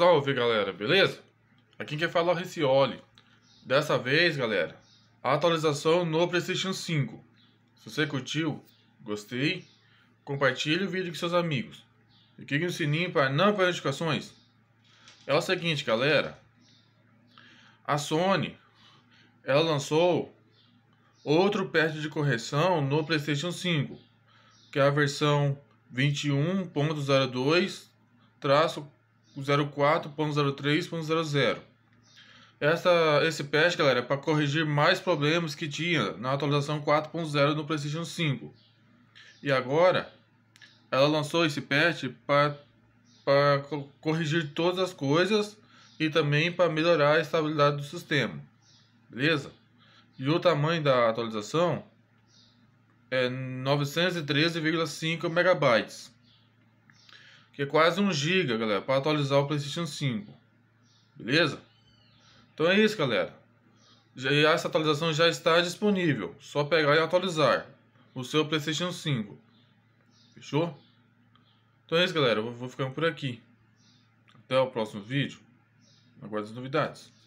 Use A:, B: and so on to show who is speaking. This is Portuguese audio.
A: Salve galera, beleza? Aqui quem fala é o Ricioli. Dessa vez, galera, a atualização no PlayStation 5. Se você curtiu, gostei, compartilhe o vídeo com seus amigos e clique no sininho para não perder notificações. É o seguinte, galera, a Sony ela lançou outro patch de correção no PlayStation 5, que é a versão 21.02 traço 0.04.03.00. Esta esse patch, galera, é para corrigir mais problemas que tinha na atualização 4.0 do PlayStation 5. E agora, ela lançou esse patch para corrigir todas as coisas e também para melhorar a estabilidade do sistema. Beleza? E o tamanho da atualização é 913,5 megabytes que é quase 1 GB, galera, para atualizar o PlayStation 5. Beleza? Então é isso, galera. Já, essa atualização já está disponível. Só pegar e atualizar o seu PlayStation 5. Fechou? Então é isso, galera. Eu vou ficando por aqui. Até o próximo vídeo. Aguardo as novidades.